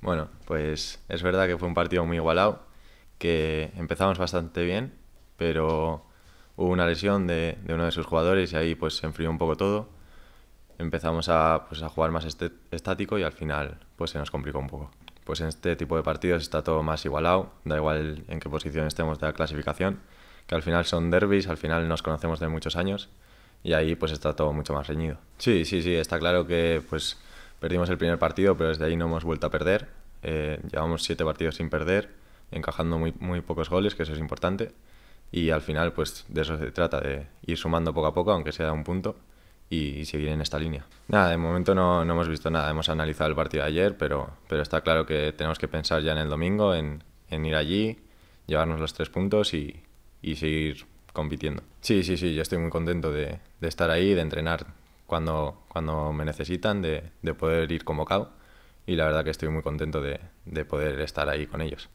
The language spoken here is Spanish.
Bueno, pues es verdad que fue un partido muy igualado, que empezamos bastante bien, pero hubo una lesión de, uno de sus jugadores y ahí pues se enfrió un poco todo. Empezamos a, pues, a jugar más este, estático y al final pues se nos complicó un poco. Pues en este tipo de partidos está todo más igualado, da igual en qué posición estemos de la clasificación, que al final son derbis, al final nos conocemos de muchos años y ahí pues está todo mucho más reñido. Sí, sí, sí, está claro que pues Perdimos el primer partido, pero desde ahí no hemos vuelto a perder. Eh, llevamos siete partidos sin perder, encajando muy, muy pocos goles, que eso es importante. Y al final, pues de eso se trata, de ir sumando poco a poco, aunque sea un punto, y, seguir en esta línea. Nada, de momento no, no, hemos visto nada. Hemos analizado el partido de ayer, pero, pero está claro que tenemos que pensar ya en el domingo, en, en ir allí, llevarnos los tres puntos y, y seguir compitiendo. Sí, sí, sí, yo estoy muy contento de, de estar ahí, de entrenar cuando, cuando me necesitan, de, de poder ir convocado y la verdad que estoy muy contento de, de poder estar ahí con ellos.